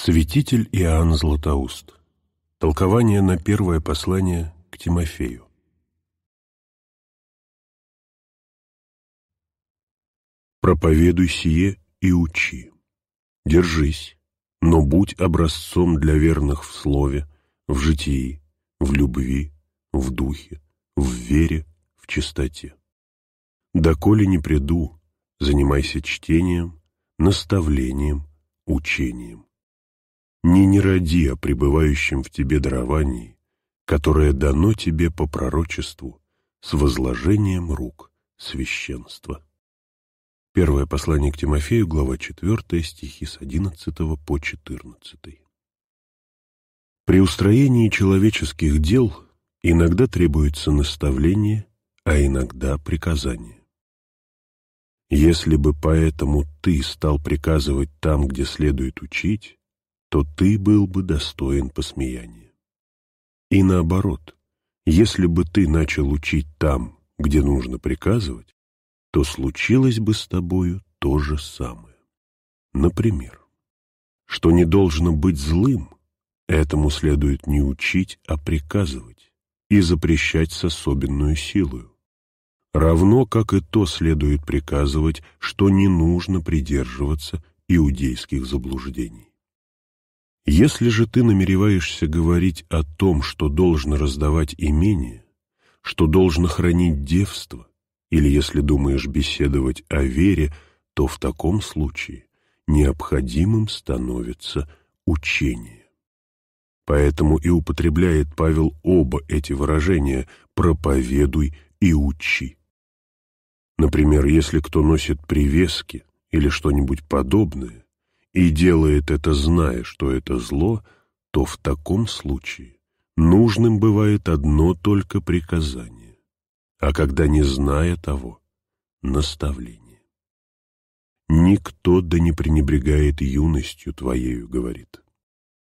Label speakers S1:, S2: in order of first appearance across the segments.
S1: Святитель Иоанн Златоуст. Толкование на первое послание к Тимофею. Проповедуй сие и учи. Держись, но будь образцом для верных в слове, в житии, в любви, в духе, в вере, в чистоте. Доколе не приду, занимайся чтением, наставлением, учением не не ради о пребывающем в тебе даровании, которое дано тебе по пророчеству с возложением рук священства. Первое послание к Тимофею, глава 4, стихи с 11 по 14. При устроении человеческих дел иногда требуется наставление, а иногда приказание. Если бы поэтому ты стал приказывать там, где следует учить, то ты был бы достоин посмеяния. И наоборот, если бы ты начал учить там, где нужно приказывать, то случилось бы с тобою то же самое. Например, что не должно быть злым, этому следует не учить, а приказывать и запрещать с особенную силою. Равно как и то следует приказывать, что не нужно придерживаться иудейских заблуждений. Если же ты намереваешься говорить о том, что должно раздавать имение, что должно хранить девство, или если думаешь беседовать о вере, то в таком случае необходимым становится учение. Поэтому и употребляет Павел оба эти выражения «проповедуй» и «учи». Например, если кто носит привески или что-нибудь подобное, и делает это, зная, что это зло, то в таком случае нужным бывает одно только приказание, а когда не зная того, наставление. «Никто да не пренебрегает юностью твоею», — говорит.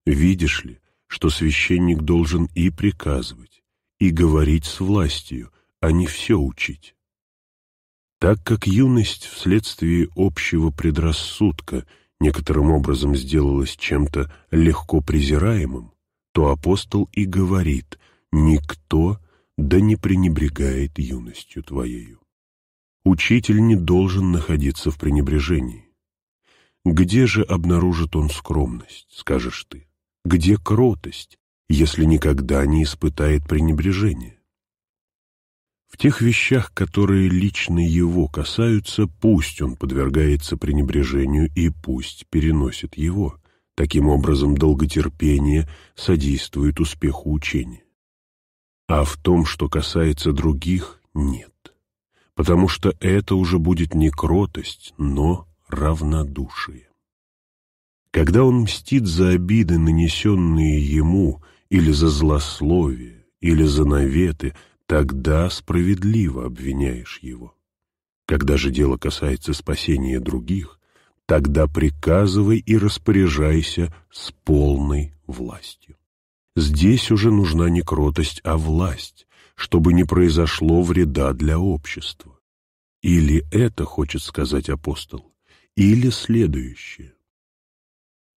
S1: «Видишь ли, что священник должен и приказывать, и говорить с властью, а не все учить?» Так как юность вследствие общего предрассудка — некоторым образом сделалось чем-то легко презираемым, то апостол и говорит «Никто да не пренебрегает юностью твоею». Учитель не должен находиться в пренебрежении. Где же обнаружит он скромность, скажешь ты? Где кротость, если никогда не испытает пренебрежения? В тех вещах, которые лично его касаются, пусть он подвергается пренебрежению и пусть переносит его. Таким образом, долготерпение содействует успеху учения. А в том, что касается других, нет. Потому что это уже будет не кротость, но равнодушие. Когда он мстит за обиды, нанесенные ему, или за злословие, или за наветы – Тогда справедливо обвиняешь его. Когда же дело касается спасения других, тогда приказывай и распоряжайся с полной властью. Здесь уже нужна не кротость, а власть, чтобы не произошло вреда для общества. Или это хочет сказать апостол, или следующее.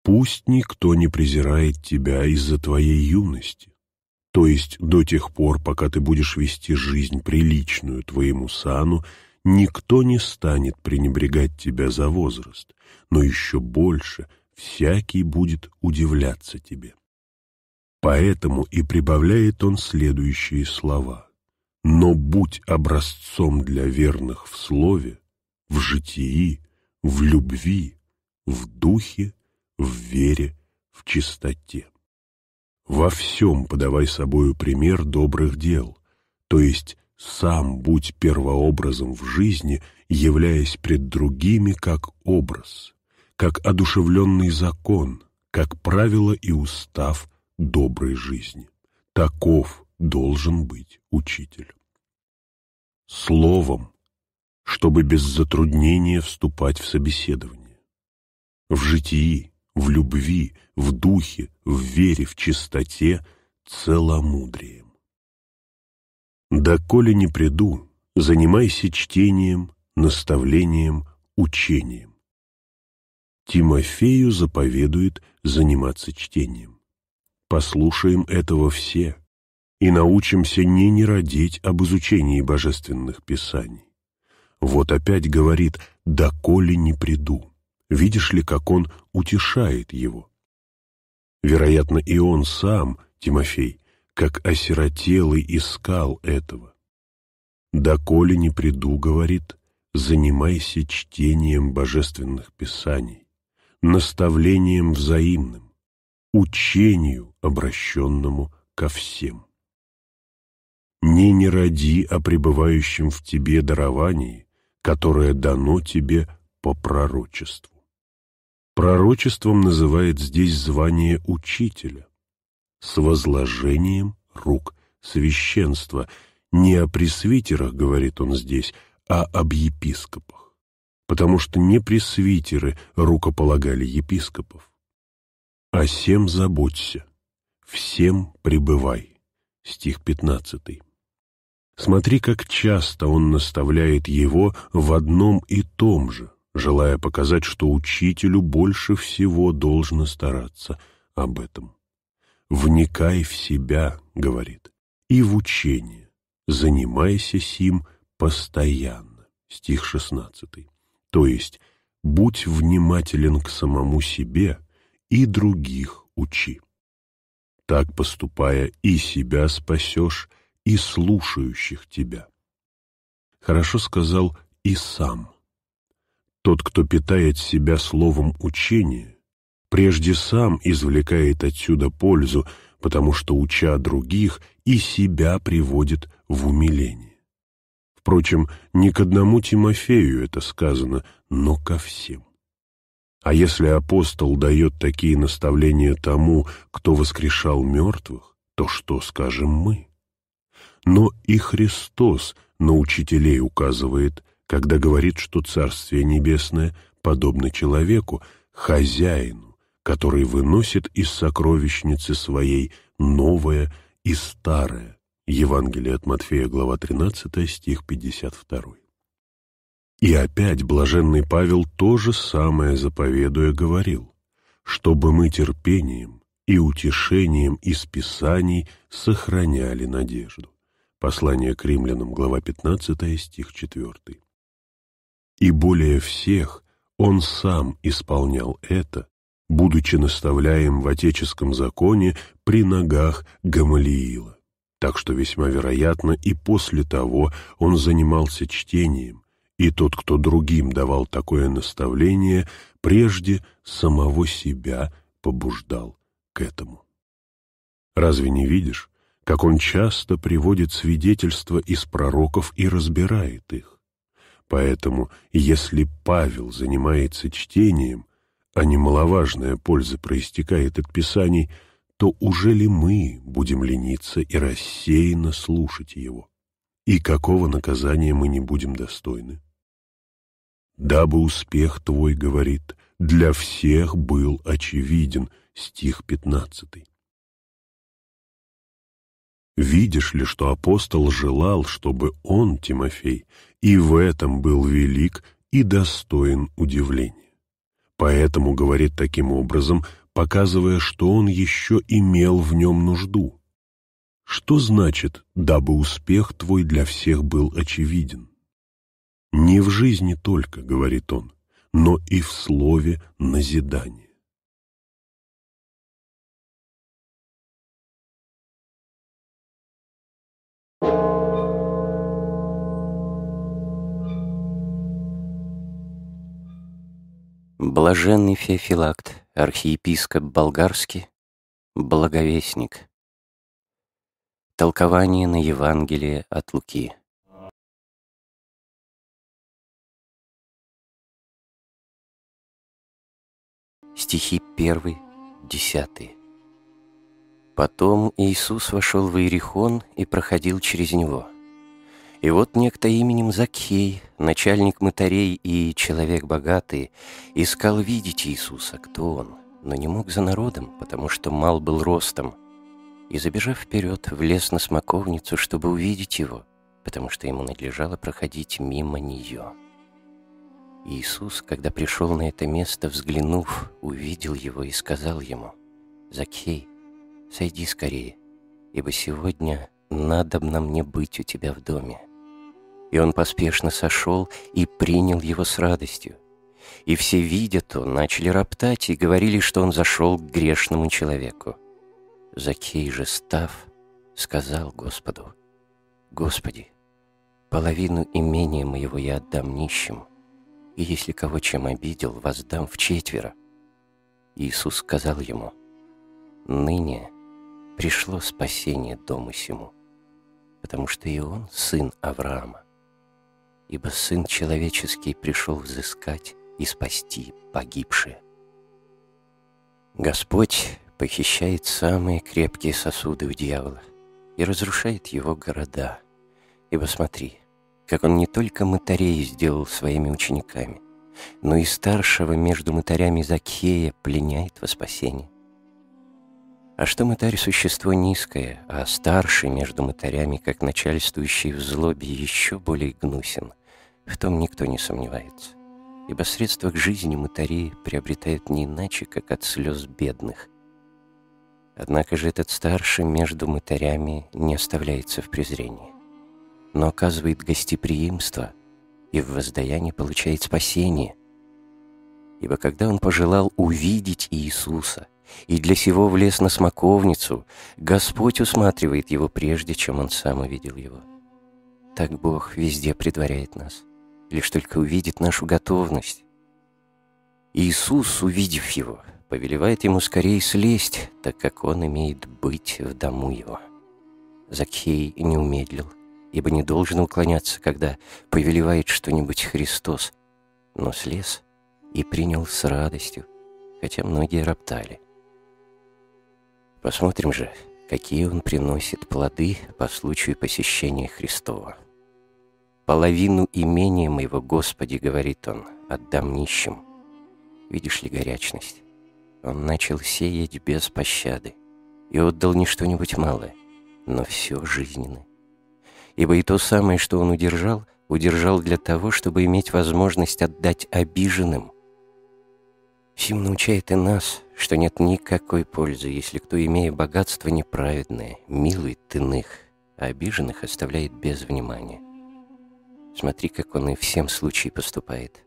S1: «Пусть никто не презирает тебя из-за твоей юности, то есть до тех пор, пока ты будешь вести жизнь приличную твоему сану, никто не станет пренебрегать тебя за возраст, но еще больше всякий будет удивляться тебе. Поэтому и прибавляет он следующие слова. «Но будь образцом для верных в слове, в житии, в любви, в духе, в вере, в чистоте» во всем подавай собою пример добрых дел, то есть сам будь первообразом в жизни, являясь пред другими как образ, как одушевленный закон, как правило и устав доброй жизни. Таков должен быть учитель. Словом, чтобы без затруднения вступать в собеседование. В житии в любви, в духе, в вере, в чистоте, целомудрием. «Доколе не приду, занимайся чтением, наставлением, учением». Тимофею заповедует заниматься чтением. Послушаем этого все и научимся не нерадеть об изучении божественных писаний. Вот опять говорит «доколе не приду». Видишь ли, как он утешает его? Вероятно, и он сам, Тимофей, как осиротелый искал этого. «Доколе не приду, — говорит, — занимайся чтением божественных писаний, наставлением взаимным, учению, обращенному ко всем. Не не роди о пребывающем в тебе даровании, которое дано тебе по пророчеству. Пророчеством называет здесь звание учителя с возложением рук священства. Не о пресвитерах, говорит он здесь, а об епископах, потому что не пресвитеры рукополагали епископов. «О всем заботься, всем пребывай» — стих 15. Смотри, как часто он наставляет его в одном и том же желая показать, что учителю больше всего должно стараться об этом. «Вникай в себя», — говорит, — «и в учение. Занимайся сим постоянно». Стих 16. То есть, будь внимателен к самому себе и других учи. Так поступая, и себя спасешь, и слушающих тебя. Хорошо сказал и сам тот, кто питает себя словом учения, прежде сам извлекает отсюда пользу, потому что, уча других, и себя приводит в умиление. Впрочем, не к одному Тимофею это сказано, но ко всем. А если апостол дает такие наставления тому, кто воскрешал мертвых, то что скажем мы? Но и Христос на учителей указывает когда говорит, что Царствие Небесное подобно человеку, хозяину, который выносит из сокровищницы своей новое и старое. Евангелие от Матфея, глава 13, стих 52. И опять блаженный Павел то же самое заповедуя говорил, чтобы мы терпением и утешением из Писаний сохраняли надежду. Послание к римлянам, глава 15, стих 4. И более всех он сам исполнял это, будучи наставляем в отеческом законе при ногах Гамалиила. Так что весьма вероятно и после того он занимался чтением, и тот, кто другим давал такое наставление, прежде самого себя побуждал к этому. Разве не видишь, как он часто приводит свидетельства из пророков и разбирает их? Поэтому, если Павел занимается чтением, а немаловажная польза проистекает от Писаний, то уже ли мы будем лениться и рассеянно слушать его? И какого наказания мы не будем достойны? «Дабы успех твой, — говорит, — для всех был очевиден» стих 15. Видишь ли, что апостол желал, чтобы он, Тимофей, и в этом был велик и достоин удивления. Поэтому говорит таким образом, показывая, что он еще имел в нем нужду. Что значит, дабы успех твой для всех был очевиден? Не в жизни только, говорит он, но и в слове назидание.
S2: Блаженный Феофилакт, архиепископ болгарский, благовестник. Толкование на Евангелие от Луки. Стихи 1, 10. Потом Иисус вошел в Иерихон и проходил через него. И вот некто именем Закхей, начальник мытарей и человек богатый, искал видеть Иисуса, кто он, но не мог за народом, потому что мал был ростом, и, забежав вперед, влез на смоковницу, чтобы увидеть его, потому что ему надлежало проходить мимо нее. Иисус, когда пришел на это место, взглянув, увидел его и сказал ему, «Закхей, сойди скорее, ибо сегодня надобно мне быть у тебя в доме» и он поспешно сошел и принял его с радостью. И все, видя то, начали роптать и говорили, что он зашел к грешному человеку. Закей же, став, сказал Господу, «Господи, половину имения моего я отдам нищим, и если кого чем обидел, воздам в четверо». Иисус сказал ему, «Ныне пришло спасение дому сему, потому что и он сын Авраама ибо Сын Человеческий пришел взыскать и спасти погибшие. Господь похищает самые крепкие сосуды у дьявола и разрушает его города. Ибо смотри, как он не только мытарей сделал своими учениками, но и старшего между мытарями Закхея пленяет во спасение. А что мытарь — существо низкое, а старший между мытарями, как начальствующий в злобе, еще более гнусен — в том никто не сомневается, ибо средства к жизни мытари приобретают не иначе, как от слез бедных. Однако же этот старший между мытарями не оставляется в презрении, но оказывает гостеприимство и в воздаянии получает спасение. Ибо когда он пожелал увидеть Иисуса и для сего влез на смоковницу, Господь усматривает его прежде, чем он сам увидел его. Так Бог везде предваряет нас лишь только увидит нашу готовность. Иисус, увидев его, повелевает ему скорее слезть, так как он имеет быть в дому его. Закхей не умедлил, ибо не должен уклоняться, когда повелевает что-нибудь Христос, но слез и принял с радостью, хотя многие роптали. Посмотрим же, какие он приносит плоды по случаю посещения Христова. «Половину имения моего, Господи, — говорит он, — отдам нищим». Видишь ли горячность? Он начал сеять без пощады и отдал не что-нибудь малое, но все жизненное. Ибо и то самое, что он удержал, удержал для того, чтобы иметь возможность отдать обиженным. Сим научает и нас, что нет никакой пользы, если кто, имея богатство неправедное, милует иных, а обиженных оставляет без внимания. Смотри, как он и всем случае поступает.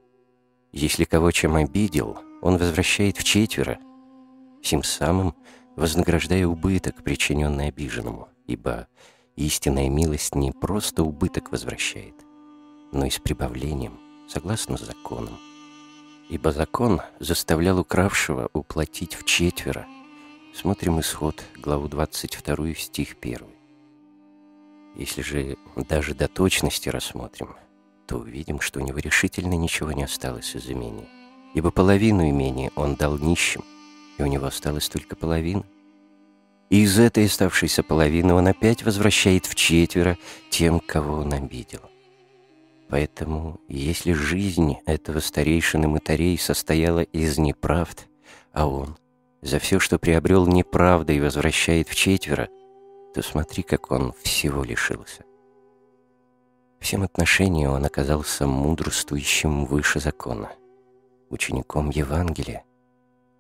S2: Если кого чем обидел, он возвращает в четверо, тем самым вознаграждая убыток, причиненный обиженному, ибо истинная милость не просто убыток возвращает, но и с прибавлением, согласно законам. Ибо закон заставлял укравшего уплатить в четверо. Смотрим исход, главу 22, стих 1. Если же даже до точности рассмотрим, то увидим, что у него решительно ничего не осталось из имения, ибо половину имения он дал нищим, и у него осталось только половина. И из этой оставшейся половины он опять возвращает в четверо тем, кого он обидел. Поэтому, если жизнь этого старейшины мытарей состояла из неправд, а он за все, что приобрел неправдой, возвращает в четверо, ты смотри, как он всего лишился. Всем отношениям он оказался мудрствующим выше закона, учеником Евангелия,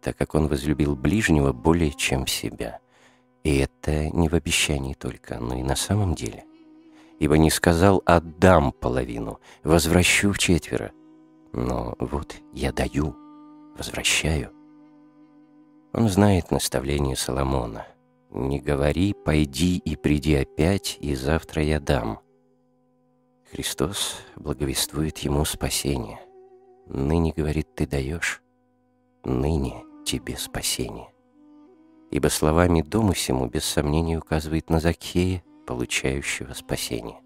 S2: так как он возлюбил ближнего более, чем себя. И это не в обещании только, но и на самом деле. Ибо не сказал «отдам половину, возвращу в четверо», но вот я даю, возвращаю. Он знает наставление Соломона — «Не говори, пойди и приди опять, и завтра я дам». Христос благовествует ему спасение. «Ныне, — говорит, — ты даешь, ныне тебе спасение». Ибо словами «дому сему» без сомнения указывает на Закея, получающего спасение.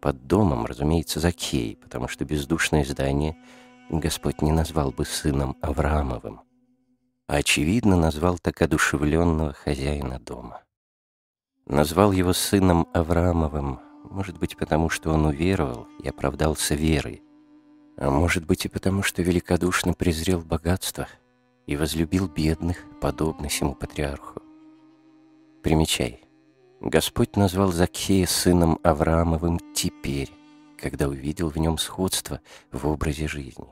S2: Под домом, разумеется, Закей, потому что бездушное здание Господь не назвал бы сыном Авраамовым а очевидно назвал так одушевленного хозяина дома. Назвал его сыном Авраамовым, может быть, потому что он уверовал и оправдался верой, а может быть и потому что великодушно презрел богатство и возлюбил бедных, подобно сему патриарху. Примечай. Господь назвал Закхея сыном Авраамовым теперь, когда увидел в нем сходство в образе жизни.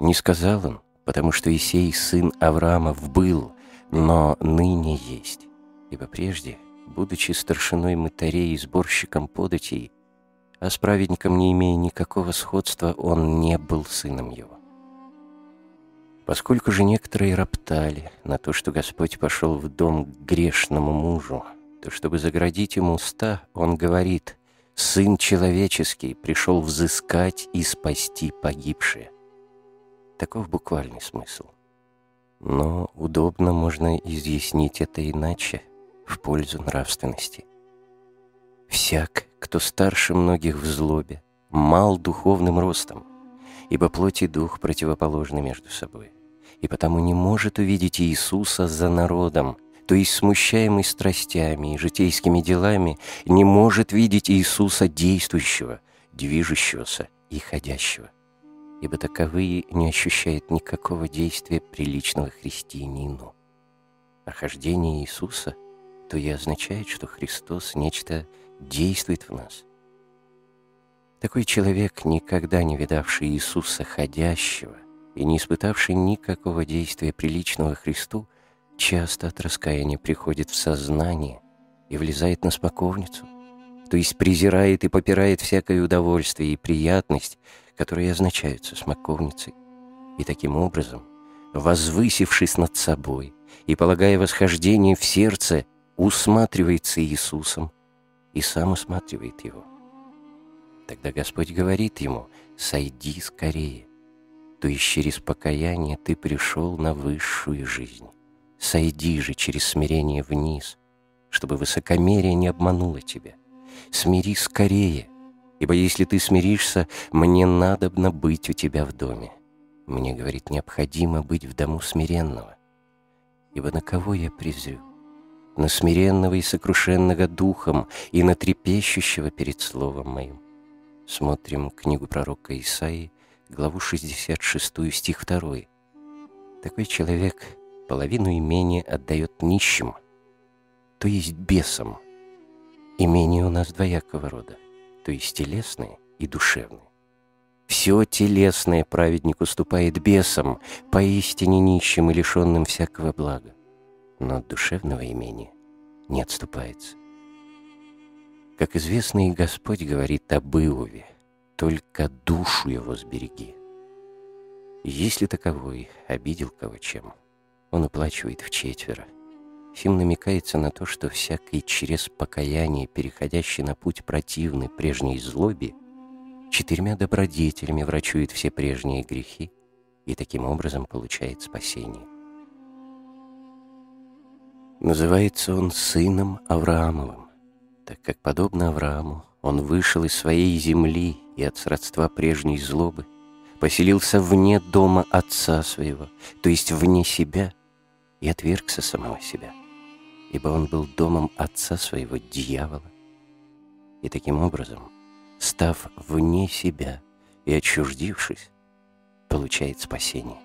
S2: Не сказал он, потому что Исей сын Авраамов был, но ныне есть. Ибо прежде, будучи старшиной мытарей и сборщиком податей, а с праведником не имея никакого сходства, он не был сыном его. Поскольку же некоторые роптали на то, что Господь пошел в дом к грешному мужу, то чтобы заградить ему уста, он говорит, «Сын человеческий пришел взыскать и спасти погибшие». Таков буквальный смысл. Но удобно можно изъяснить это иначе, в пользу нравственности. «Всяк, кто старше многих в злобе, мал духовным ростом, ибо плоть и дух противоположны между собой, и потому не может увидеть Иисуса за народом, то есть смущаемый страстями и житейскими делами, не может видеть Иисуса действующего, движущегося и ходящего ибо таковые не ощущают никакого действия приличного христианину. А Иисуса то и означает, что Христос нечто действует в нас. Такой человек, никогда не видавший Иисуса ходящего и не испытавший никакого действия приличного Христу, часто от раскаяния приходит в сознание и влезает на спокойницу, то есть презирает и попирает всякое удовольствие и приятность, которые означаются смоковницей. И таким образом, возвысившись над собой и полагая восхождение в сердце, усматривается Иисусом и сам усматривает его. Тогда Господь говорит ему, «Сойди скорее, то есть через покаяние ты пришел на высшую жизнь. Сойди же через смирение вниз, чтобы высокомерие не обмануло тебя. Смири скорее, Ибо если ты смиришься, мне надобно быть у тебя в доме. Мне, говорит, необходимо быть в дому смиренного. Ибо на кого я презрю? На смиренного и сокрушенного духом, и на трепещущего перед словом моим. Смотрим книгу пророка Исаии, главу 66, стих 2. Такой человек половину имения отдает нищим, то есть бесам. Имение у нас двоякого рода — то есть телесные и душевные. Все телесное праведник уступает бесам, поистине нищим и лишенным всякого блага, но от душевного имени не отступается. Как известно, и Господь говорит об Иове, «Только душу его сбереги». Если таковой обидел кого чем, он уплачивает в четверо – Фим намекается на то, что всякий через покаяние, переходящий на путь противный прежней злобе, четырьмя добродетелями врачует все прежние грехи и таким образом получает спасение. Называется он сыном Авраамовым, так как, подобно Аврааму, он вышел из своей земли и от сродства прежней злобы, поселился вне дома отца своего, то есть вне себя, и отвергся самого себя ибо он был домом отца своего дьявола. И таким образом, став вне себя и отчуждившись, получает спасение.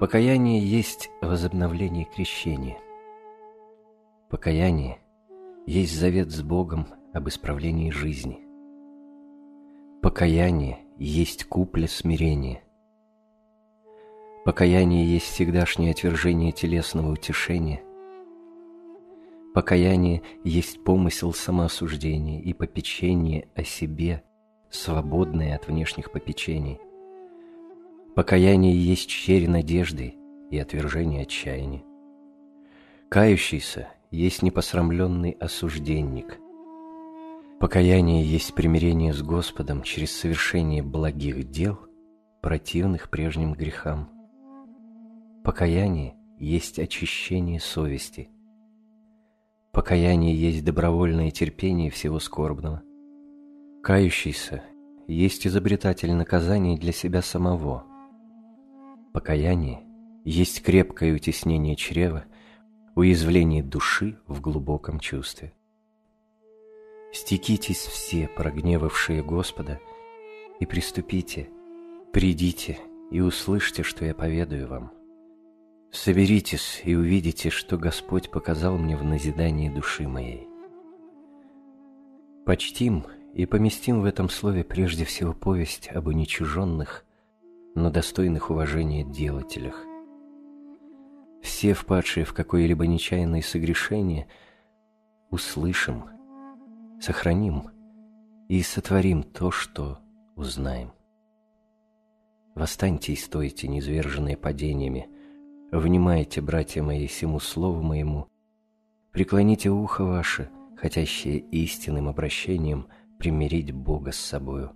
S2: Покаяние есть возобновление крещения. Покаяние есть завет с Богом об исправлении жизни. Покаяние есть купля смирения. Покаяние есть всегдашнее отвержение телесного утешения. Покаяние есть помысел самоосуждения и попечение о себе, свободное от внешних попечений. Покаяние есть щерь надежды и отвержение отчаяния. Кающийся есть непосрамленный осужденник – Покаяние есть примирение с Господом через совершение благих дел, противных прежним грехам. Покаяние есть очищение совести. Покаяние есть добровольное терпение всего скорбного. Кающийся есть изобретатель наказаний для себя самого. Покаяние есть крепкое утеснение чрева, уязвление души в глубоком чувстве. Стекитесь все, прогневавшие Господа, и приступите, придите и услышьте, что я поведаю вам. Соберитесь и увидите, что Господь показал мне в назидании души моей. Почтим и поместим в этом слове прежде всего повесть об уничиженных, но достойных уважения делателях. Все впадшие в какое-либо нечаянное согрешение, услышим – сохраним и сотворим то, что узнаем. Восстаньте и стойте, низверженные падениями, внимайте, братья мои, всему слову моему, преклоните ухо ваше, хотящее истинным обращением примирить Бога с собою.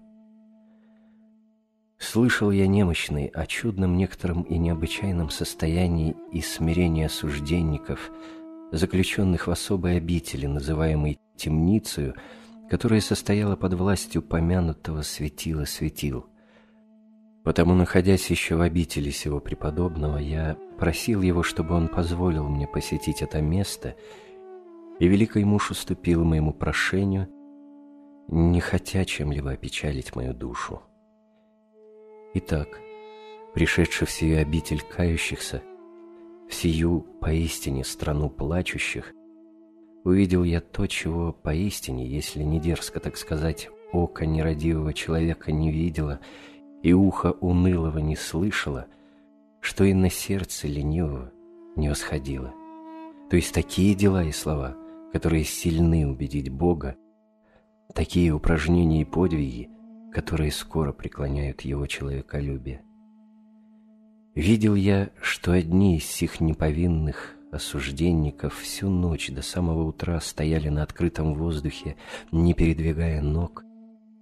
S2: Слышал я немощный о чудном некотором и необычайном состоянии и смирении осужденников – заключенных в особой обители, называемой темницею, которая состояла под властью помянутого светила светил. Потому, находясь еще в обители сего преподобного, я просил его, чтобы он позволил мне посетить это место, и великий муж уступил моему прошению, не хотя чем-либо опечалить мою душу. Итак, пришедший в сию обитель кающихся, сию поистине страну плачущих, увидел я то, чего поистине, если не дерзко так сказать, око нерадивого человека не видела и ухо унылого не слышало, что и на сердце ленивого не восходило. То есть такие дела и слова, которые сильны убедить Бога, такие упражнения и подвиги, которые скоро преклоняют его человеколюбие. Видел я, что одни из сих неповинных осужденников всю ночь до самого утра стояли на открытом воздухе, не передвигая ног,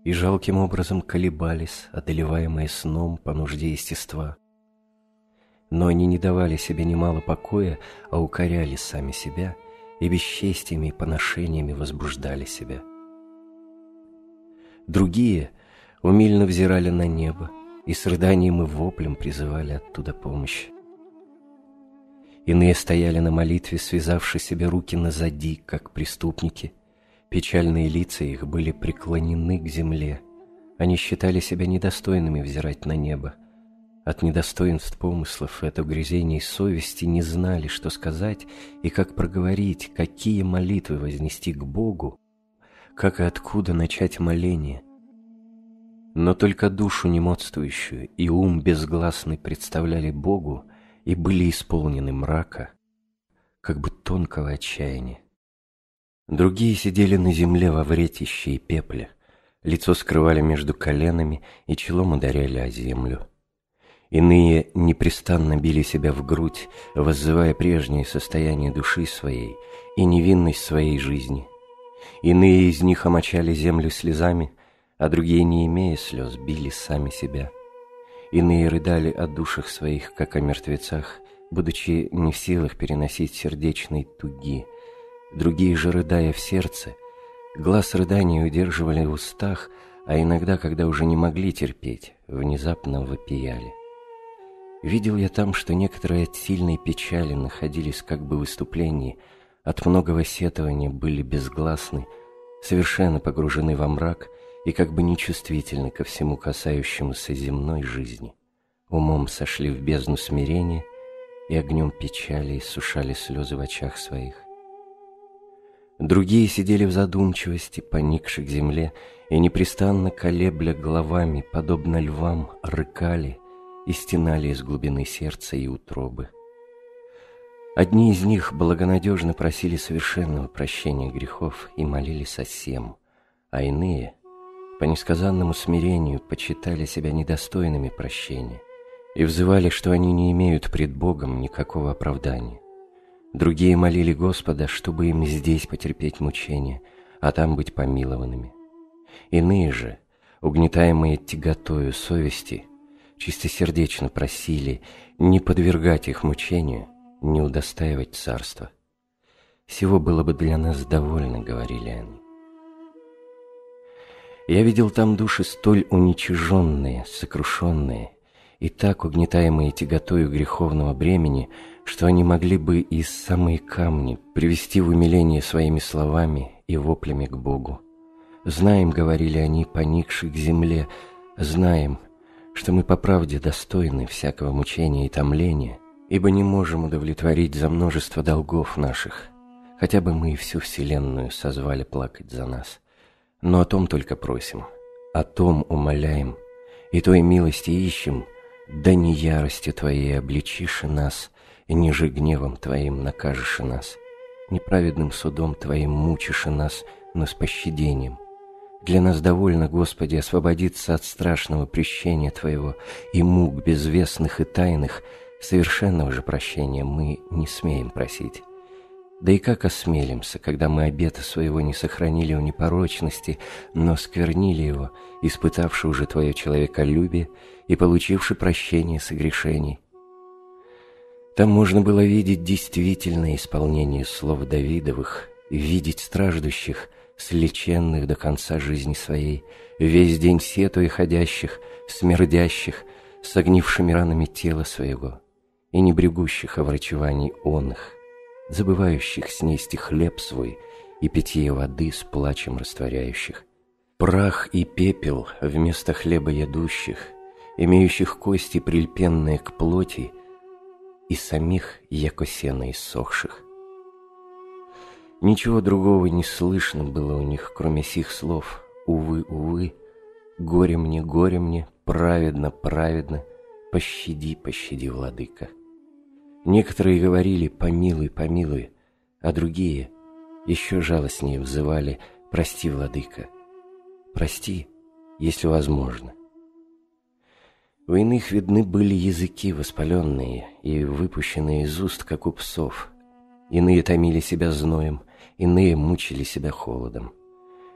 S2: и жалким образом колебались, одолеваемые сном по нужде естества. Но они не давали себе немало покоя, а укоряли сами себя и бесчестиями и поношениями возбуждали себя. Другие умильно взирали на небо, и с рыданием и воплем призывали оттуда помощь. Иные стояли на молитве, связавши себе руки назади, как преступники. Печальные лица их были преклонены к земле. Они считали себя недостойными взирать на небо. От недостоинств помыслов и от угрызений совести не знали, что сказать и как проговорить, какие молитвы вознести к Богу, как и откуда начать моление, но только душу немодствующую и ум безгласный представляли Богу и были исполнены мрака, как бы тонкого отчаяния. Другие сидели на земле во вретище и пепле, лицо скрывали между коленами и челом ударяли о землю. Иные непрестанно били себя в грудь, воззывая прежнее состояние души своей и невинность своей жизни. Иные из них омочали землю слезами, а другие, не имея слез, били сами себя. Иные рыдали о душах своих, как о мертвецах, будучи не в силах переносить сердечной туги. Другие же, рыдая в сердце, глаз рыдания удерживали в устах, а иногда, когда уже не могли терпеть, внезапно вопияли. Видел я там, что некоторые от сильной печали находились как бы в выступлении, от многого сетования были безгласны, совершенно погружены во мрак, и как бы нечувствительны ко всему касающемуся земной жизни, умом сошли в бездну смирения и огнем печали сушали слезы в очах своих. Другие сидели в задумчивости, поникши к земле, и непрестанно колебля головами, подобно львам, рыкали и стенали из глубины сердца и утробы. Одни из них благонадежно просили совершенного прощения грехов и молились о всем, а иные по несказанному смирению почитали себя недостойными прощения и взывали, что они не имеют пред Богом никакого оправдания. Другие молили Господа, чтобы им здесь потерпеть мучения, а там быть помилованными. Иные же, угнетаемые тяготою совести, чистосердечно просили не подвергать их мучению, не удостаивать царства. Всего было бы для нас довольно, говорили они. Я видел там души столь уничиженные, сокрушенные, и так угнетаемые тяготою греховного бремени, что они могли бы и самые камни привести в умиление своими словами и воплями к Богу. «Знаем», — говорили они, поникши к земле, — «знаем, что мы по правде достойны всякого мучения и томления, ибо не можем удовлетворить за множество долгов наших, хотя бы мы и всю вселенную созвали плакать за нас» но о том только просим, о том умоляем, и той милости ищем, да не ярости Твоей обличишь нас, и ниже гневом Твоим накажешь нас, неправедным судом Твоим мучишь нас, но с пощадением. Для нас довольно, Господи, освободиться от страшного прещения Твоего и мук безвестных и тайных, совершенного же прощения мы не смеем просить. Да и как осмелимся, когда мы обета своего не сохранили у непорочности, но сквернили его, испытавши уже твое человеколюбие и получивши прощение согрешений? Там можно было видеть действительное исполнение слов Давидовых, видеть страждущих, слеченных до конца жизни своей, весь день сетуя ходящих, смердящих, согнившими ранами тела своего, и не брегущих о врачевании он их забывающих снести хлеб свой и питье воды с плачем растворяющих. Прах и пепел вместо хлеба едущих, имеющих кости, прильпенные к плоти, и самих якосена иссохших. Ничего другого не слышно было у них, кроме сих слов «Увы, увы», «Горе мне, горе мне», «Праведно, праведно», «Пощади, пощади, владыка». Некоторые говорили «помилуй, помилуй», а другие еще жалостнее взывали «прости, владыка». «Прости, если возможно». У иных видны были языки воспаленные и выпущенные из уст, как у псов. Иные томили себя зноем, иные мучили себя холодом.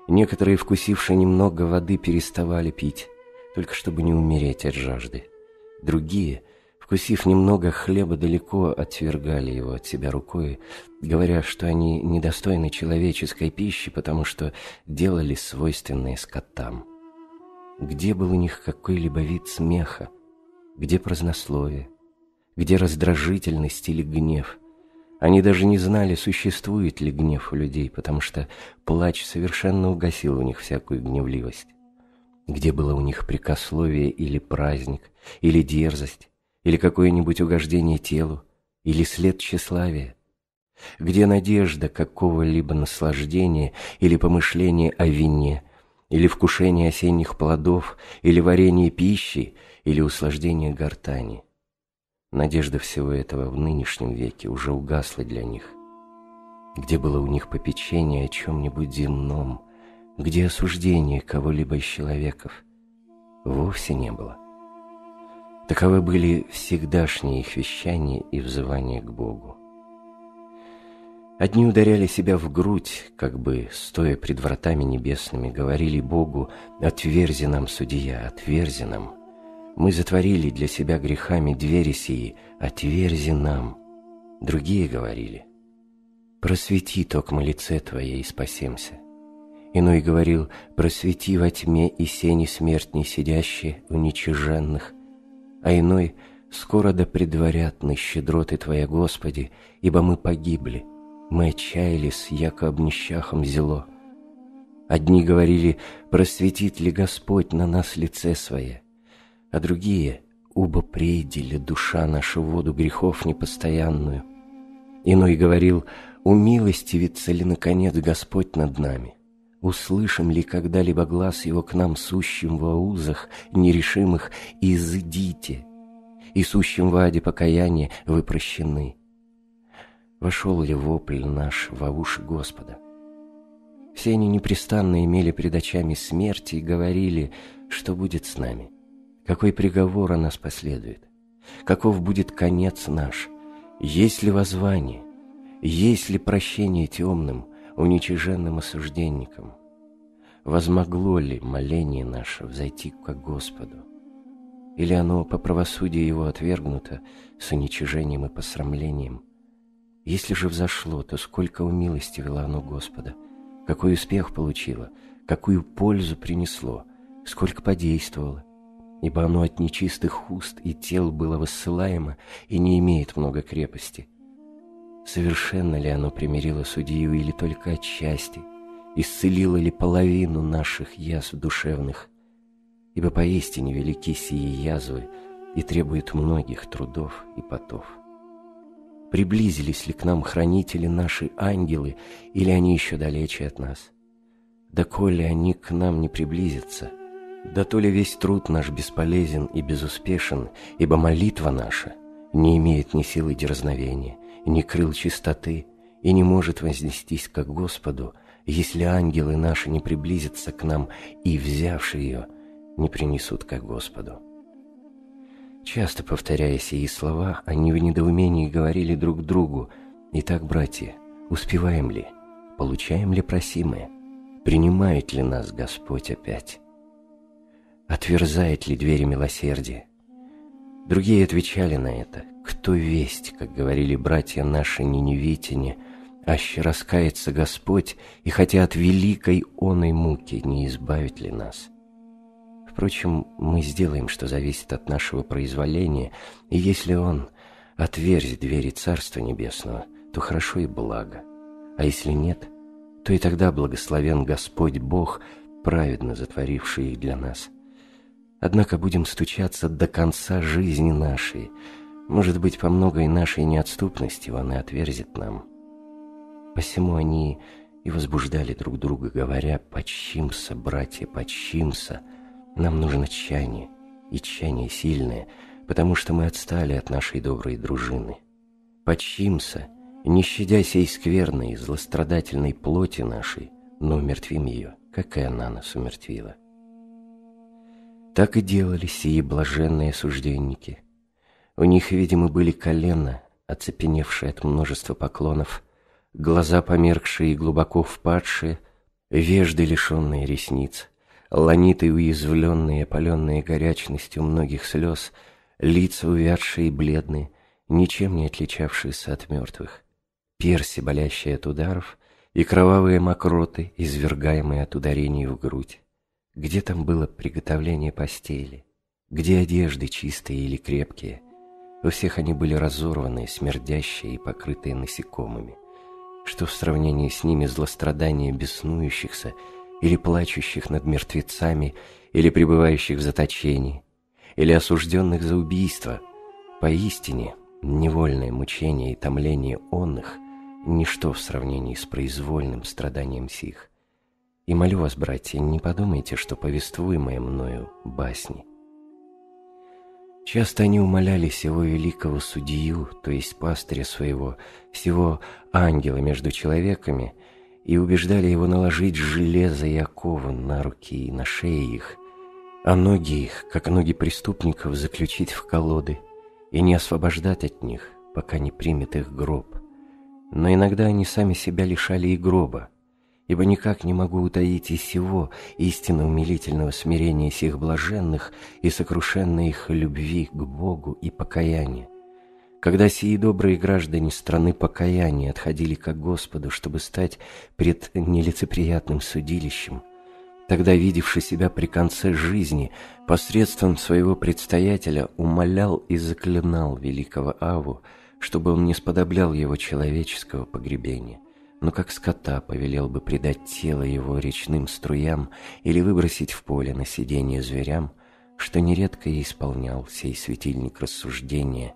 S2: Некоторые, вкусившие немного воды, переставали пить, только чтобы не умереть от жажды. Другие Откусив немного хлеба, далеко отвергали его от себя рукой, говоря, что они недостойны человеческой пищи, потому что делали свойственные скотам. Где был у них какой-либо вид смеха? Где празднословие? Где раздражительность или гнев? Они даже не знали, существует ли гнев у людей, потому что плач совершенно угасил у них всякую гневливость. Где было у них прикословие или праздник, или дерзость, или какое-нибудь угождение телу, или след тщеславия? Где надежда какого-либо наслаждения или помышление о вине, или вкушение осенних плодов, или варенье пищи, или услаждение гортани? Надежда всего этого в нынешнем веке уже угасла для них. Где было у них попечение о чем-нибудь земном, где осуждение кого-либо из человеков? Вовсе не было. Таковы были всегдашние их вещания и взывания к Богу. Одни ударяли себя в грудь, как бы, стоя пред вратами небесными, говорили Богу «Отверзи нам, судья, отверзи нам». Мы затворили для себя грехами двери сии «Отверзи нам». Другие говорили «Просвети токмо лице Твое и спасемся». Иной говорил «Просвети во тьме и сени смертней сидящие уничиженных, а иной «Скоро да предварят на щедроты Твоя, Господи, ибо мы погибли, мы отчаялись, яко обнищахом зело». Одни говорили «Просветит ли Господь на нас лице свое?» а другие «Убо преидели душа нашу воду грехов непостоянную». Иной говорил «Умилостивится ли, наконец, Господь над нами?» Услышим ли когда-либо глаз его к нам сущим во узах, нерешимых, изыдите, и сущим в аде покаяния вы прощены? Вошел ли вопль наш во уши Господа? Все они непрестанно имели пред очами смерти и говорили, что будет с нами, какой приговор о нас последует, каков будет конец наш, есть ли воззвание, есть ли прощение темным, уничиженным осужденником, возмогло ли моление наше взойти к Господу, или оно по правосудию его отвергнуто с уничижением и посрамлением? Если же взошло, то сколько у милости умилостивило оно Господа, какой успех получило, какую пользу принесло, сколько подействовало, ибо оно от нечистых уст и тел было высылаемо и не имеет много крепости – Совершенно ли оно примирило судью или только отчасти? Исцелило ли половину наших язв душевных? Ибо поистине велики сии язвы и требуют многих трудов и потов. Приблизились ли к нам хранители наши ангелы, или они еще далече от нас? Да коли они к нам не приблизятся, да то ли весь труд наш бесполезен и безуспешен, ибо молитва наша не имеет ни силы дерзновения, не крыл чистоты и не может вознестись к Господу, если ангелы наши не приблизятся к нам и, взявши ее, не принесут к Господу. Часто повторяя сии слова, они в недоумении говорили друг другу, «Итак, братья, успеваем ли? Получаем ли просимое? Принимает ли нас Господь опять? Отверзает ли двери милосердия? Другие отвечали на это. «Кто весть, как говорили братья наши ниневитяне, аще раскается Господь, и хотя от великой оной муки не избавит ли нас?» Впрочем, мы сделаем, что зависит от нашего произволения, и если Он отверзь двери Царства Небесного, то хорошо и благо, а если нет, то и тогда благословен Господь Бог, праведно затворивший их для нас – Однако будем стучаться до конца жизни нашей. Может быть, по многой нашей неотступности он и отверзит нам. Посему они и возбуждали друг друга, говоря «Почимся, братья, почимся! Нам нужно чаяние, и чаяние сильное, потому что мы отстали от нашей доброй дружины. Почимся, не щадя сей скверной, злострадательной плоти нашей, но умертвим ее, как и она нас умертвила. Так и делали сии блаженные сужденники. У них, видимо, были колена, оцепеневшие от множества поклонов, глаза померкшие и глубоко впадшие, вежды, лишенные ресниц, ланиты, уязвленные, опаленные горячностью многих слез, лица увядшие и бледные, ничем не отличавшиеся от мертвых, перси, болящие от ударов, и кровавые мокроты, извергаемые от ударений в грудь. Где там было приготовление постели? Где одежды чистые или крепкие? У всех они были разорваны, смердящие и покрытые насекомыми. Что в сравнении с ними злострадания беснующихся или плачущих над мертвецами, или пребывающих в заточении, или осужденных за убийство. Поистине, невольное мучение и томление онных – ничто в сравнении с произвольным страданием сих. И молю вас, братья, не подумайте, что повествуемые мною басни. Часто они умоляли всего великого судью, то есть пастыря своего, всего ангела между человеками, и убеждали его наложить железо и оковы на руки и на шеи их, а ноги их, как ноги преступников, заключить в колоды и не освобождать от них, пока не примет их гроб. Но иногда они сами себя лишали и гроба – ибо никак не могу утаить из сего истинно умилительного смирения сих блаженных и сокрушенной их любви к Богу и покаяния. Когда сии добрые граждане страны покаяния отходили к Господу, чтобы стать пред нелицеприятным судилищем, тогда, видевший себя при конце жизни, посредством своего предстоятеля умолял и заклинал великого Аву, чтобы он не сподоблял его человеческого погребения – но как скота повелел бы предать тело его речным струям или выбросить в поле на сиденье зверям, что нередко и исполнял сей светильник рассуждения,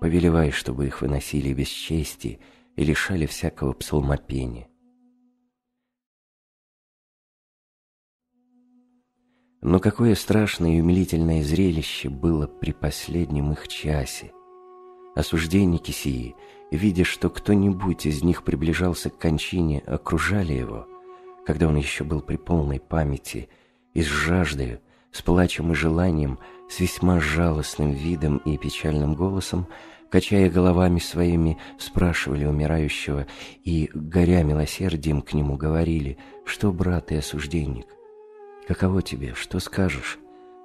S2: повелевая, чтобы их выносили без чести и лишали всякого псалмопения. Но какое страшное и умилительное зрелище было при последнем их часе, Осужденники сии, видя, что кто-нибудь из них приближался к кончине, окружали его, когда он еще был при полной памяти, и с жаждою, с плачем и желанием, с весьма жалостным видом и печальным голосом, качая головами своими, спрашивали умирающего и, горя милосердием, к нему говорили, что брат и осужденник, каково тебе, что скажешь,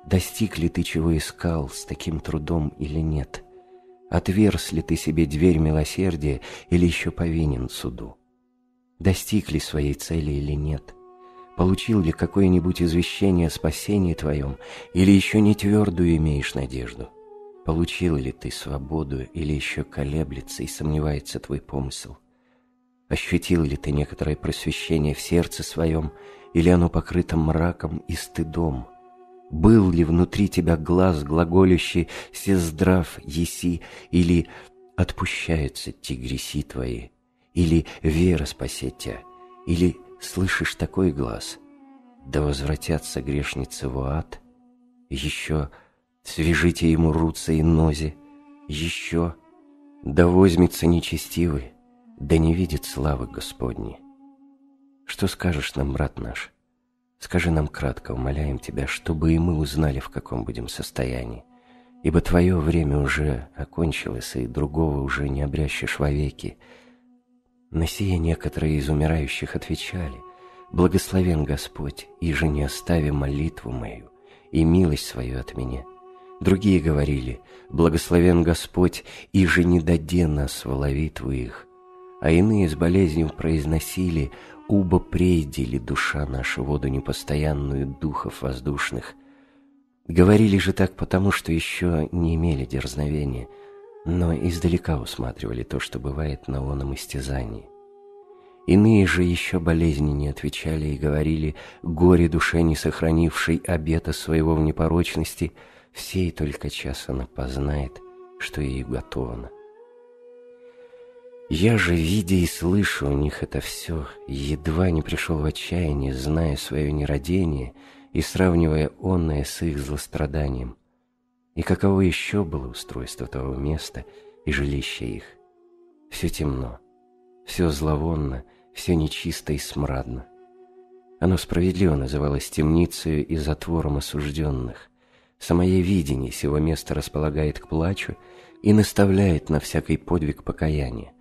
S2: достиг ли ты чего искал с таким трудом или нет?» Отверз ли ты себе дверь милосердия или еще повинен суду? Достиг ли своей цели или нет? Получил ли какое-нибудь извещение о спасении твоем или еще не твердую имеешь надежду? Получил ли ты свободу или еще колеблется и сомневается твой помысел? Ощутил ли ты некоторое просвещение в сердце своем или оно покрыто мраком и стыдом – был ли внутри тебя глаз глаголющий «Сездрав еси» или «Отпущаются тигриси твои» или «Вера спасет тебя» или «Слышишь такой глаз» «Да возвратятся грешницы в ад» еще «Свяжите ему руцы и нози» еще «Да возьмется нечестивый» да не видит славы Господней. Что скажешь нам, брат наш?» Скажи нам кратко, умоляем тебя, чтобы и мы узнали, в каком будем состоянии. Ибо твое время уже окончилось, и другого уже не обрящешь вовеки. На сие некоторые из умирающих отвечали, «Благословен Господь, и же не остави молитву мою, и милость свою от меня». Другие говорили, «Благословен Господь, и же не даде нас воловит их». А иные с болезнью произносили, Убо прездили душа наша воду непостоянную духов воздушных. Говорили же так потому, что еще не имели дерзновения, но издалека усматривали то, что бывает на оном истязании. Иные же еще болезни не отвечали и говорили «Горе душе, не сохранившей обета своего в непорочности, всей только час она познает, что ей уготовано». Я же, видя и слыша у них это все, едва не пришел в отчаяние, зная свое нерадение и сравнивая онное с их злостраданием. И каково еще было устройство того места и жилища их. Все темно, все зловонно, все нечисто и смрадно. Оно справедливо называлось темницей и затвором осужденных. Самое видение сего места располагает к плачу и наставляет на всякий подвиг покаяния.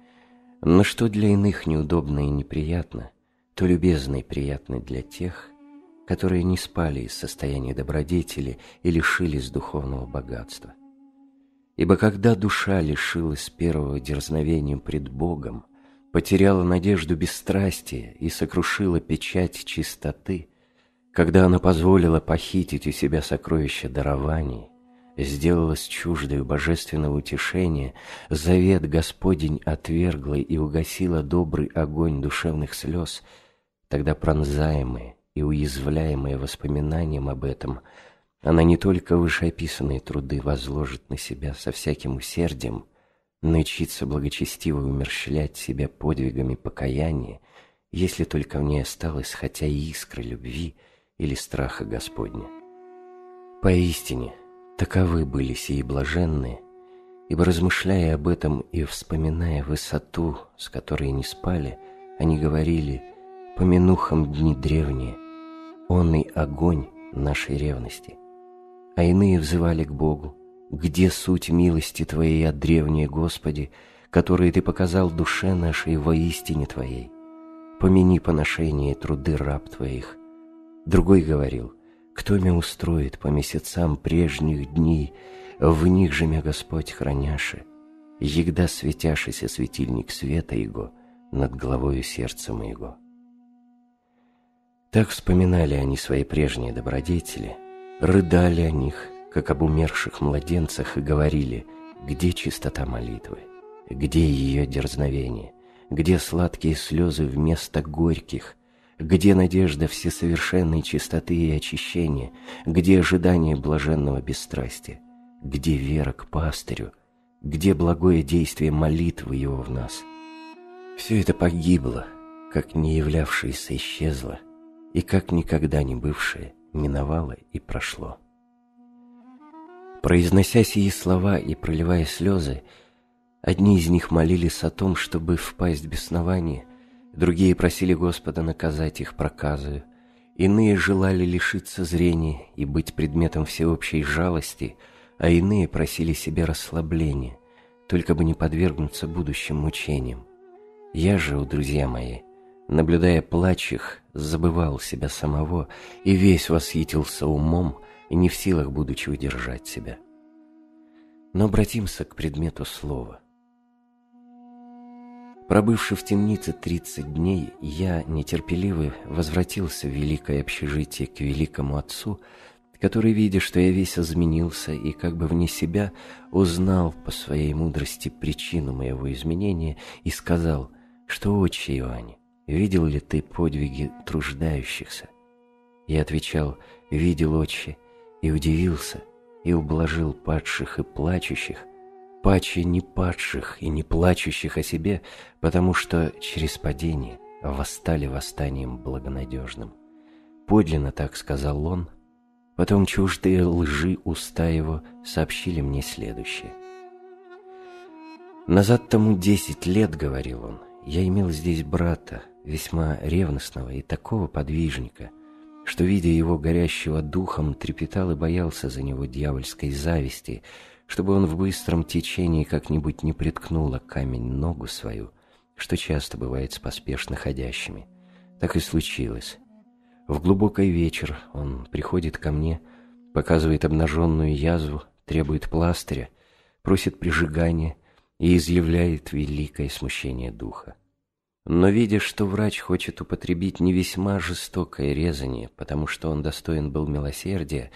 S2: Но что для иных неудобно и неприятно, то любезно и приятно для тех, которые не спали из состояния добродетели и лишились духовного богатства. Ибо когда душа лишилась первого дерзновения пред Богом, потеряла надежду бесстрастия и сокрушила печать чистоты, когда она позволила похитить у себя сокровища дарований, сделалась чуждою божественного утешения, завет Господень отвергла и угасила добрый огонь душевных слез, тогда пронзаемые и уязвляемые воспоминанием об этом, она не только вышеописанные труды возложит на себя со всяким усердием, научиться благочестиво умерщвлять себя подвигами покаяния, если только в ней осталась хотя и искра любви или страха Господня. Поистине, Таковы были сии блаженные, ибо размышляя об этом и вспоминая высоту, с которой не спали, они говорили «По минухам дни древние, он и огонь нашей ревности». А иные взывали к Богу «Где суть милости Твоей, от древние Господи, которые Ты показал душе нашей воистине Твоей? Помяни поношение и труды раб Твоих». Другой говорил кто мя устроит по месяцам прежних дней, В них же мя Господь храняши, Егда светяшися светильник света Его Над головою сердца моего. Так вспоминали они свои прежние добродетели, Рыдали о них, как об умерших младенцах, И говорили, где чистота молитвы, Где ее дерзновение, Где сладкие слезы вместо горьких, где надежда всесовершенной чистоты и очищения? Где ожидание блаженного бесстрастия? Где вера к пастырю? Где благое действие молитвы его в нас? Все это погибло, как не являвшееся исчезло, и как никогда не бывшее миновало и прошло. Произнося сии слова и проливая слезы, одни из них молились о том, чтобы впасть в беснование, Другие просили Господа наказать их проказы. Иные желали лишиться зрения и быть предметом всеобщей жалости, а иные просили себе расслабления, только бы не подвергнуться будущим мучениям. Я же, у друзья мои, наблюдая плач их, забывал себя самого и весь восхитился умом, и не в силах будучи удержать себя. Но обратимся к предмету слова – Пробывши в темнице 30 дней, я, нетерпеливый, возвратился в великое общежитие к великому отцу, который, видя, что я весь изменился и как бы вне себя, узнал по своей мудрости причину моего изменения и сказал, что, отче Иоанне, видел ли ты подвиги труждающихся? Я отвечал, видел, отче, и удивился, и ублажил падших и плачущих, паче не падших и не плачущих о себе, потому что через падение восстали восстанием благонадежным. Подлинно так сказал он. Потом чуждые лжи уста его сообщили мне следующее. «Назад тому десять лет, — говорил он, — я имел здесь брата, весьма ревностного и такого подвижника, что, видя его горящего духом, трепетал и боялся за него дьявольской зависти, чтобы он в быстром течении как-нибудь не приткнула камень ногу свою, что часто бывает с поспешно ходящими. Так и случилось. В глубокий вечер он приходит ко мне, показывает обнаженную язву, требует пластыря, просит прижигания и изъявляет великое смущение духа. Но видя, что врач хочет употребить не весьма жестокое резание, потому что он достоин был милосердия,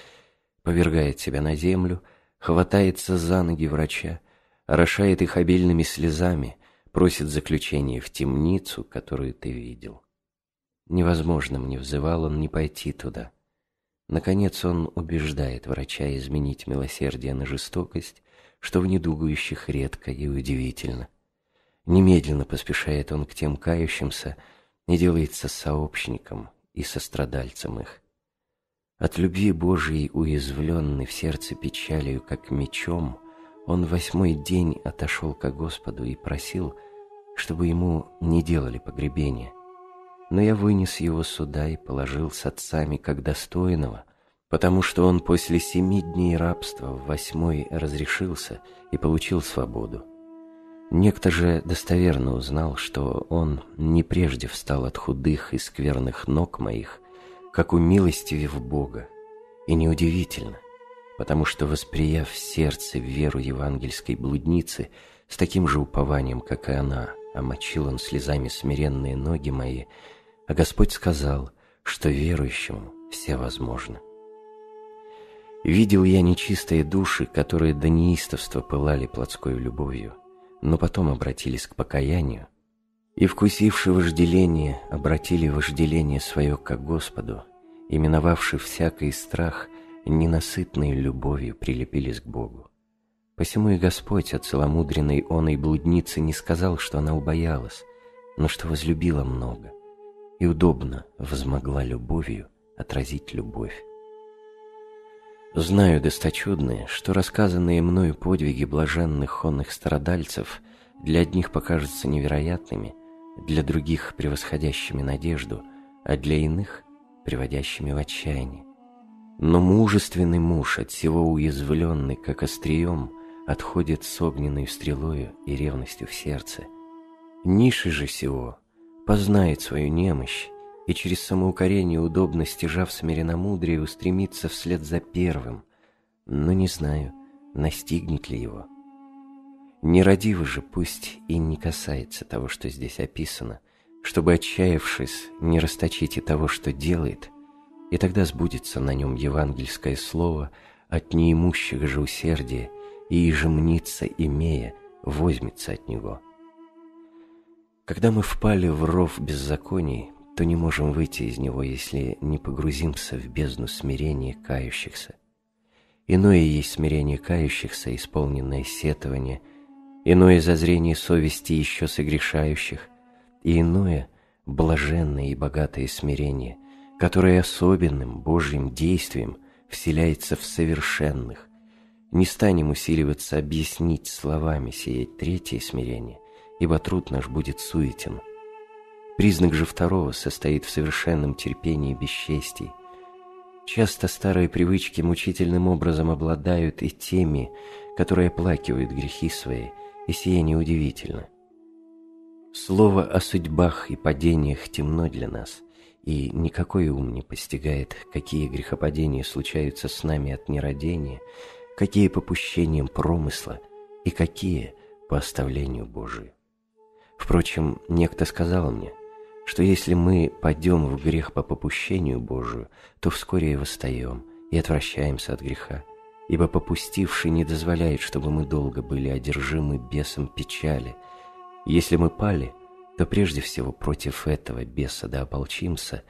S2: повергает себя на землю — хватается за ноги врача, орошает их обильными слезами, просит заключения в темницу, которую ты видел. Невозможно мне взывал он не пойти туда. Наконец он убеждает врача изменить милосердие на жестокость, что в недугующих редко и удивительно. Немедленно поспешает он к тем кающимся и делается сообщником и сострадальцем их. От любви Божией, уязвленный в сердце печалью, как мечом, он восьмой день отошел ко Господу и просил, чтобы ему не делали погребения. Но я вынес его суда и положил с отцами как достойного, потому что он после семи дней рабства в восьмой разрешился и получил свободу. Некто же достоверно узнал, что он не прежде встал от худых и скверных ног моих, как у милостивив Бога. И неудивительно, потому что, восприяв в сердце веру евангельской блудницы с таким же упованием, как и она, омочил он слезами смиренные ноги мои, а Господь сказал, что верующему все возможно. Видел я нечистые души, которые до неистовства пылали плотской любовью, но потом обратились к покаянию и, вкусивши вожделение, обратили вожделение свое ко Господу, и, миновавши всякий страх, ненасытной любовью прилепились к Богу. Посему и Господь от целомудренной оной блудницы не сказал, что она убоялась, но что возлюбила много, и удобно возмогла любовью отразить любовь. Знаю, досточудные, что рассказанные мною подвиги блаженных хонных страдальцев для одних покажутся невероятными, для других превосходящими надежду, а для иных приводящими в отчаяние. Но мужественный муж, от всего уязвленный, как острием, отходит с огненной стрелою и ревностью в сердце. Ниши же всего познает свою немощь и через самоукорение, удобно стяжав смиренномудрие, устремится вслед за первым, но не знаю, настигнет ли его – Нерадиво же пусть и не касается того, что здесь описано, чтобы, отчаявшись, не расточите того, что делает, и тогда сбудется на нем евангельское слово «от неимущих же усердия, и иже имея, возьмется от него». Когда мы впали в ров беззаконий, то не можем выйти из него, если не погрузимся в бездну смирения кающихся. Иное есть смирение кающихся, исполненное сетование – иное зазрение совести еще согрешающих, и иное блаженное и богатое смирение, которое особенным Божьим действием вселяется в совершенных. Не станем усиливаться объяснить словами сие третье смирение, ибо труд наш будет суетен. Признак же второго состоит в совершенном терпении бесчестий. Часто старые привычки мучительным образом обладают и теми, которые оплакивают грехи свои – и сие неудивительно. Слово о судьбах и падениях темно для нас, и никакой ум не постигает, какие грехопадения случаются с нами от нерадения, какие по пущениям промысла и какие по оставлению Божию. Впрочем, некто сказал мне, что если мы падем в грех по попущению Божию, то вскоре и восстаем и отвращаемся от греха, ибо попустивший не дозволяет, чтобы мы долго были одержимы бесом печали. Если мы пали, то прежде всего против этого беса да ополчимся,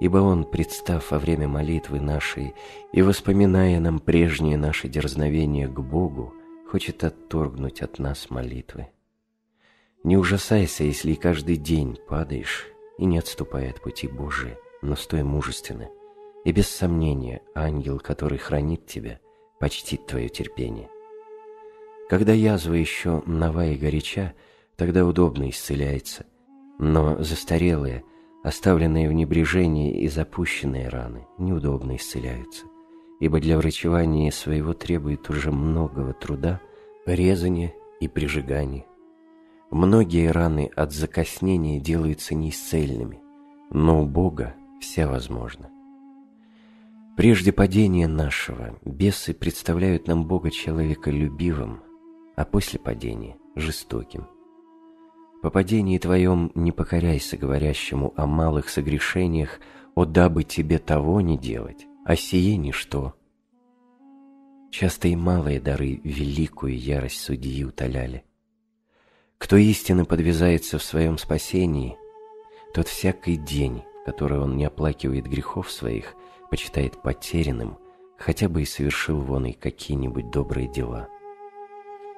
S2: ибо он, представ во время молитвы нашей и воспоминая нам прежнее наше дерзновение к Богу, хочет отторгнуть от нас молитвы. Не ужасайся, если каждый день падаешь, и не отступай от пути Божия, но стой мужественно, и без сомнения ангел, который хранит тебя – почтит твое терпение. Когда язва еще нова и горяча, тогда удобно исцеляется, но застарелые, оставленные в небрежении и запущенные раны неудобно исцеляются, ибо для врачевания своего требует уже многого труда, резания и прижигания. Многие раны от закоснения делаются неисцельными, но у Бога все возможно. Прежде падения нашего бесы представляют нам Бога человека любивым, а после падения – жестоким. По падении твоем не покоряйся говорящему о малых согрешениях, о дабы тебе того не делать, а сие ничто. Часто и малые дары великую ярость судьи утоляли. Кто истинно подвязается в своем спасении, тот всякий день, в который он не оплакивает грехов своих – почитает потерянным, хотя бы и совершил вон и какие-нибудь добрые дела.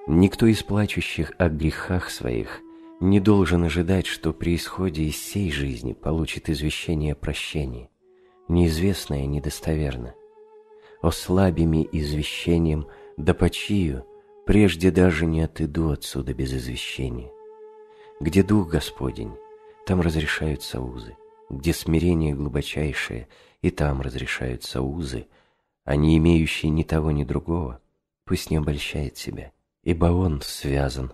S2: Никто из плачущих о грехах своих не должен ожидать, что при исходе из всей жизни получит извещение о прощении, неизвестное и недостоверно. О слабими извещением да почию, прежде даже не отыду отсюда без извещения. Где Дух Господень, там разрешаются узы где смирение глубочайшее, и там разрешаются узы, а не имеющий ни того, ни другого, пусть не обольщает себя, ибо он связан.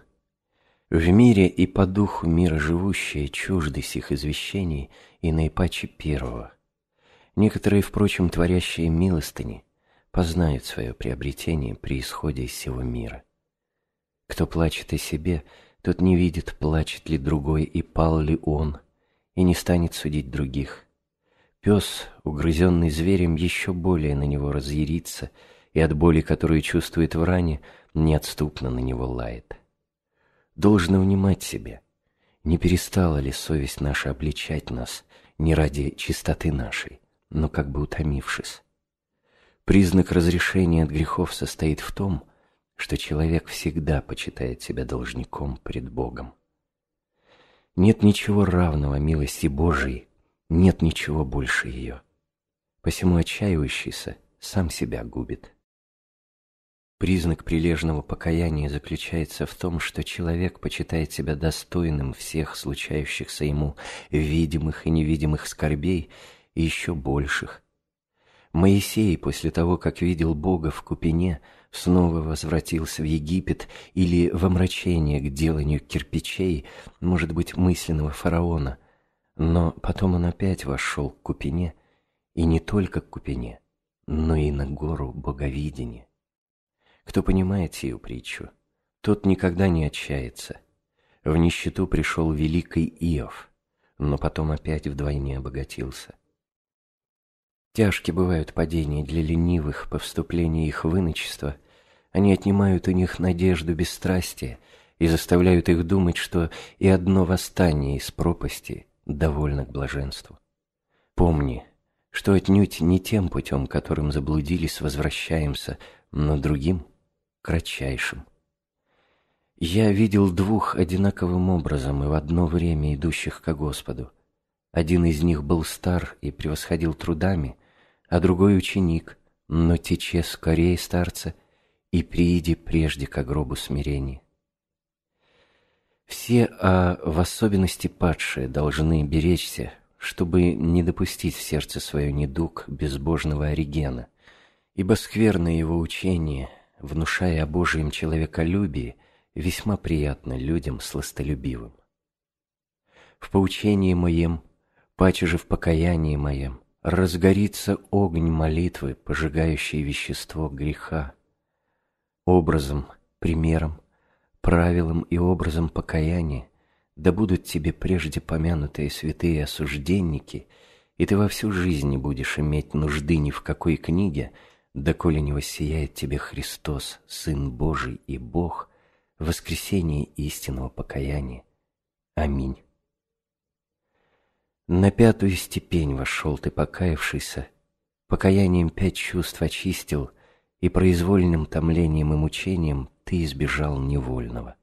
S2: В мире и по духу мира живущие чужды сих извещений и наипаче первого. Некоторые, впрочем, творящие милостыни, познают свое приобретение при исходе из всего мира. Кто плачет о себе, тот не видит, плачет ли другой и пал ли он – и не станет судить других. Пес, угрызенный зверем, еще более на него разъярится, и от боли, которую чувствует в ране, неотступно на него лает. Должно унимать себе, не перестала ли совесть наша обличать нас, не ради чистоты нашей, но как бы утомившись. Признак разрешения от грехов состоит в том, что человек всегда почитает себя должником пред Богом. Нет ничего равного милости Божией, нет ничего больше ее. Посему отчаивающийся сам себя губит. Признак прилежного покаяния заключается в том, что человек почитает себя достойным всех случающихся ему видимых и невидимых скорбей и еще больших. Моисей после того, как видел Бога в купине – снова возвратился в Египет или в омрачение к деланию кирпичей, может быть, мысленного фараона. Но потом он опять вошел к Купине, и не только к Купине, но и на гору Боговидения. Кто понимает сию притчу, тот никогда не отчается. В нищету пришел великий Иов, но потом опять вдвойне обогатился. Тяжки бывают падения для ленивых по вступлению их в иночество. Они отнимают у них надежду бесстрастия и заставляют их думать, что и одно восстание из пропасти довольно к блаженству. Помни, что отнюдь не тем путем, которым заблудились, возвращаемся, но другим, кратчайшим. Я видел двух одинаковым образом и в одно время идущих ко Господу. Один из них был стар и превосходил трудами – а другой ученик, но тече скорее старца и прииди прежде к гробу смирения. Все, а в особенности падшие, должны беречься, чтобы не допустить в сердце свое недуг безбожного Оригена, ибо скверное его учение, внушая о Божьем человеколюбии, весьма приятно людям сластолюбивым. В поучении моем, паче же в покаянии моем, разгорится огонь молитвы, пожигающий вещество греха. Образом, примером, правилом и образом покаяния да будут тебе прежде помянутые святые осужденники, и ты во всю жизнь не будешь иметь нужды ни в какой книге, доколе не воссияет тебе Христос, Сын Божий и Бог, воскресение истинного покаяния. Аминь. На пятую степень вошел ты, покаявшийся, покаянием пять чувств очистил, и произвольным томлением и мучением ты избежал невольного.